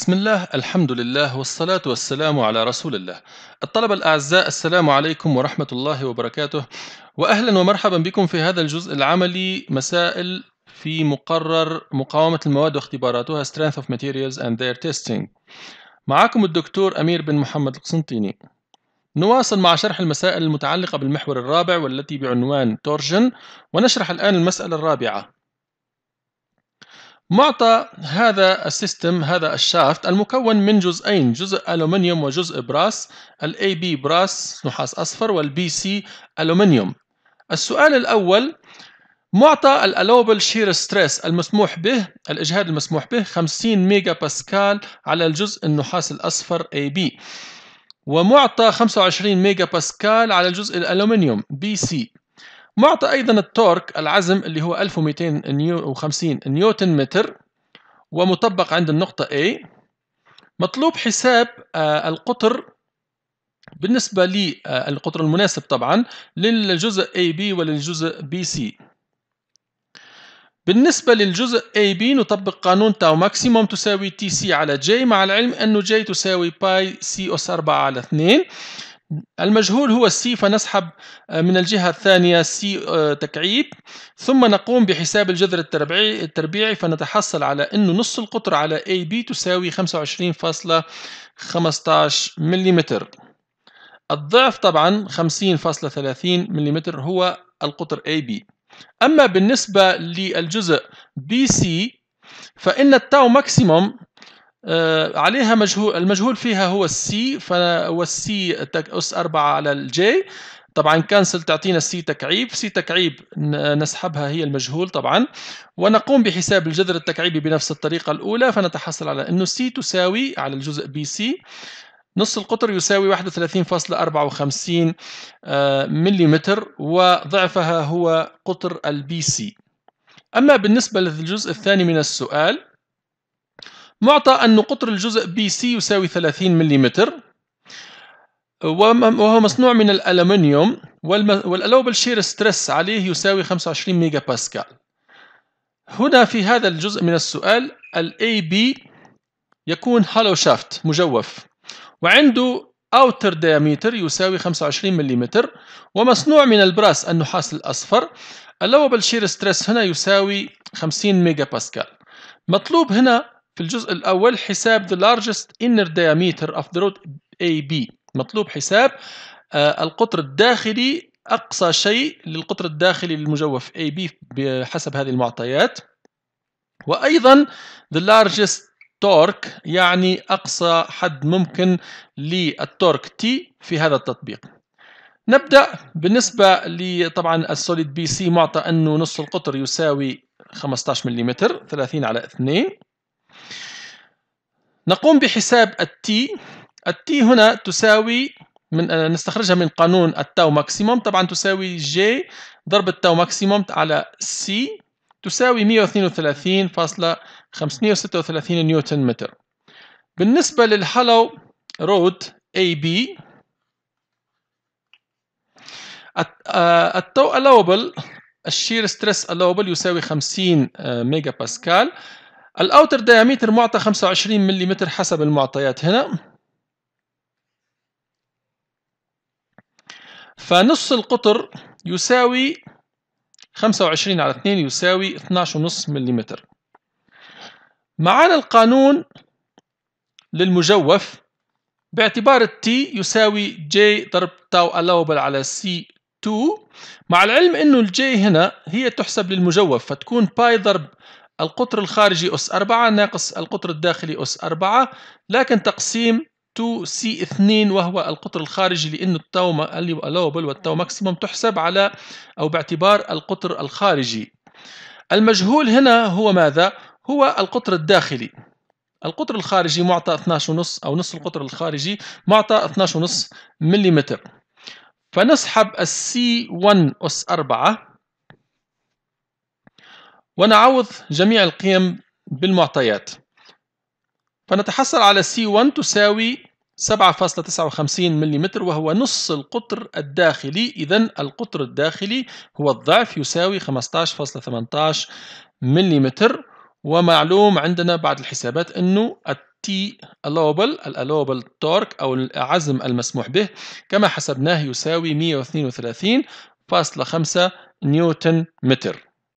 بسم الله الحمد لله والصلاة والسلام على رسول الله الطلبة الأعزاء السلام عليكم ورحمة الله وبركاته وأهلا ومرحبا بكم في هذا الجزء العملي مسائل في مقرر مقاومة المواد واختباراتها Strength of Materials and Their Testing معكم الدكتور أمير بن محمد القسنطيني نواصل مع شرح المسائل المتعلقة بالمحور الرابع والتي بعنوان تورجن ونشرح الآن المسألة الرابعة معطى هذا السيستم هذا الشافت المكون من جزئين جزء ألومنيوم وجزء براس الاي بي براس نحاس أصفر والبي سي ألومنيوم السؤال الأول معطى الالوبل شير ستريس المسموح به الاجهاد المسموح به 50 ميجا باسكال على الجزء النحاس الاصفر اي بي ومعطى 25 ميجا باسكال على الجزء الالومنيوم بي سي معطى أيضا التورك العزم اللي هو 1250 نيوتن متر ومطبق عند النقطة A مطلوب حساب آه، القطر بالنسبة للقطر آه، المناسب طبعا للجزء AB وللجزء BC بالنسبة للجزء AB نطبق قانون تاو ماكسيموم تساوي تي سي على جي مع العلم أنه جي تساوي باي سي أس 4 على 2 المجهول هو السي فنسحب آه، من الجهة الثانية سي آه، تكعيب ثم نقوم بحساب الجذر التربيعي, فنتحصل على أنه نص القطر على AB تساوي 25.15 ملم الضعف طبعا 50.30 ملم هو القطر AB أما بالنسبة للجزء BC فإن التاو ماكسيموم آه، عليها مجهول المجهول فيها هو السي فهو اس 4 على الجي طبعا كانسل تعطينا السي تكعيب سي تكعيب نسحبها هي المجهول طبعا ونقوم بحساب الجذر التكعيبي بنفس الطريقة الأولى فنتحصل على أنه سي تساوي على الجزء بي سي نص القطر يساوي 31.54 آه، ملم وضعفها هو قطر البي سي أما بالنسبة للجزء الثاني من السؤال معطى أن قطر الجزء بي سي يساوي 30 ملم وهو مصنوع من الألمنيوم والألوبل شير ستريس عليه يساوي 25 ميجا باسكال هنا في هذا الجزء من السؤال الاي AB يكون هالو شافت مجوف وعنده اوتر دياميتر يساوي 25 ملم ومصنوع من البراس النحاس الاصفر اللوبل شير ستريس هنا يساوي 50 ميجا باسكال مطلوب هنا في الجزء الأول حساب the largest inner diameter of the road AB مطلوب حساب آه، القطر الداخلي أقصى شيء للقطر الداخلي للمجوف AB بحسب هذه المعطيات وأيضا the largest torque يعني أقصى حد ممكن للتورك T في هذا التطبيق نبدأ بالنسبة لطبعا السوليد بي سي معطى أنه نص القطر يساوي 15 ملم 30 على 2 نقوم بحساب التي التي هنا تساوي من آه، نستخرجها من قانون التاو ماكسيموم طبعا تساوي جي ضرب التاو ماكسيموم على سي تساوي 132.536 نيوتن متر بالنسبة للهالو رود اي بي التو آه، allowable الشير ستريس allowable يساوي 50 آه، ميجا باسكال الاوتر دايمتر معطى 25 ملم حسب المعطيات هنا فنص القطر يساوي 25 على 2 يساوي 12.5 ملم معانا القانون للمجوف باعتبار T يساوي J ضرب تاو الاوبل على C2 مع العلم انه الجي هنا هي تحسب للمجوف فتكون باي ضرب القطر الخارجي أس 4 ناقص القطر الداخلي أس 4 لكن تقسيم 2C2 وهو القطر الخارجي لأن التو اللوبل والتو ماكسيموم تحسب على أو باعتبار القطر الخارجي المجهول هنا هو ماذا؟ هو القطر الداخلي القطر الخارجي معطى 12.5 أو نص القطر الخارجي معطى 12.5 ملم فنسحب السي 1 أس 4 ونعوض جميع القيم بالمعطيات فنتحصل على C1 تساوي 7.59 ملم وهو نص القطر الداخلي إذا القطر الداخلي هو الضعف يساوي 15.18 ملم ومعلوم عندنا بعد الحسابات أنه التي allowable الالوبل تورك أو العزم المسموح به كما حسبناه يساوي 132.5 نيوتن متر